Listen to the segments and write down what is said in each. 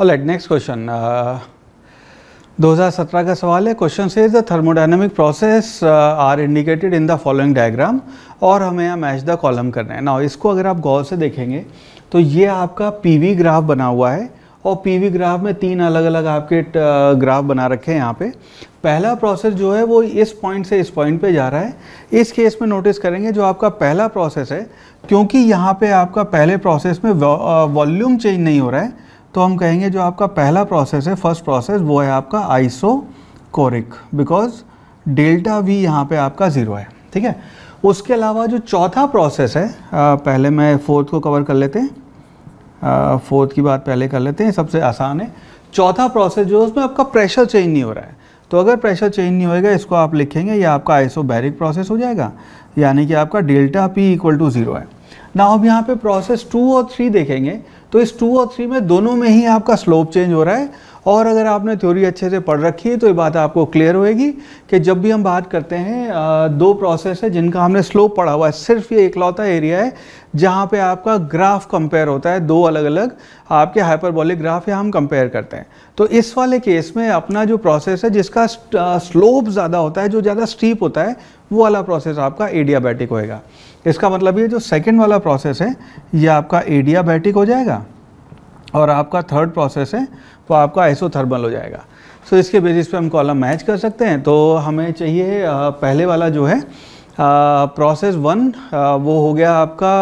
All next question question. 2017 uh, का सवाल है क्वेश्चन से is the thermodynamic process are indicated in the following diagram और हमें यहाँ मैच द कॉलम करना है ना इसको अगर आप गौर से देखेंगे तो ये आपका पीवी ग्राफ बना हुआ है और पीवी ग्राफ में तीन अलग अलग आपके ग्राफ uh, बना रखे हैं यहाँ पे पहला प्रोसेस जो है वो इस पॉइंट से इस पॉइंट पे जा रहा है इस केस में नोटिस करेंगे जो आपका पहला प्रोसेस है क्योंकि यहाँ पे आपका पहले प्रोसेस में वॉल्यूम चेंज uh, नहीं हो रहा है तो हम कहेंगे जो आपका पहला प्रोसेस है फर्स्ट प्रोसेस वो है आपका isochoric because delta V यहाँ पे आपका ज़ीरो है ठीक है उसके अलावा जो चौथा प्रोसेस है आ, पहले मैं फोर्थ को कवर कर लेते हैं फोर्थ की बात पहले कर लेते हैं सबसे आसान है चौथा प्रोसेस जो उसमें आपका प्रेशर चेंज नहीं हो रहा है तो अगर प्रेशर चेंज नहीं होएगा इसको आप लिखेंगे या आपका आइसोबैरिक प्रोसेस हो जाएगा यानी कि आपका delta P equal to zero है ना अब यहाँ पे प्रोसेस टू और थ्री देखेंगे तो इस टू और थ्री में दोनों में ही आपका स्लोप चेंज हो रहा है और अगर आपने थ्योरी अच्छे से पढ़ रखी है तो ये बात आपको क्लियर होएगी कि जब भी हम बात करते हैं दो प्रोसेस है जिनका हमने स्लोप पढ़ा हुआ है सिर्फ ये इकलौता एरिया है जहाँ पे आपका ग्राफ कंपेयर होता है दो अलग अलग आपके हाइपरबॉलिक ग्राफ या हम कंपेयर करते हैं तो इस वाले केस में अपना जो प्रोसेस है जिसका स्लोप ज़्यादा होता है जो ज़्यादा स्टीप होता है वो वाला प्रोसेस आपका एडियाबैटिक होएगा इसका मतलब ये जो सेकेंड वाला प्रोसेस है ये आपका एडियाबैटिक हो जाएगा और आपका थर्ड प्रोसेस है वो आपका आइसोथर्मल हो जाएगा सो so, इसके बेसिस पे हम कॉलम मैच कर सकते हैं तो हमें चाहिए पहले वाला जो है प्रोसेस वन वो हो गया आपका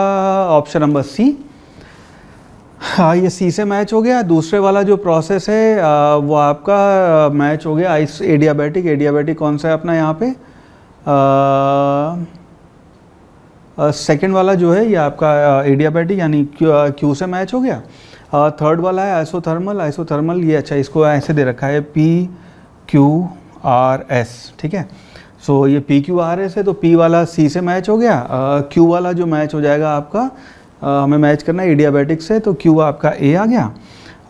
ऑप्शन नंबर सी हाँ ये सी से मैच हो गया दूसरे वाला जो प्रोसेस है वो आपका मैच हो गया आइस एडियाबैटिक एडियाबैटिक कौन सा है अपना यहाँ पे सेकेंड वाला जो है ये आपका एडियाबैटिक यानी क्यू से मैच हो गया थर्ड वाला है आइसोथर्मल आइसोथर्मल ये अच्छा इसको ऐसे दे रखा है पी क्यू आर एस ठीक है सो so, ये पी क्यू आर एस है तो पी वाला सी से मैच हो गया क्यू वाला जो मैच हो जाएगा आपका uh, हमें मैच करना है एडियाबैटिक से तो क्यू आपका ए आ गया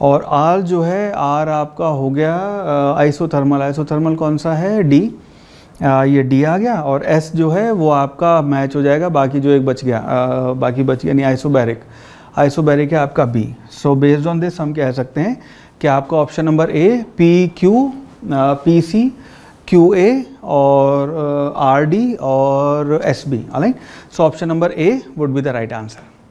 और आर जो है आर आपका हो गया आइसोथर्मल आइसोथर्मल कौन सा है डी आ, ये डी आ गया और एस जो है वो आपका मैच हो जाएगा बाकी जो एक बच गया आ, बाकी बच गया यानी आइसोबैरिक आइसोबैरिक है आपका B so based on this हम कह सकते हैं कि आपका option number A P Q P C Q A और आर डी और S B so option number A would be the right answer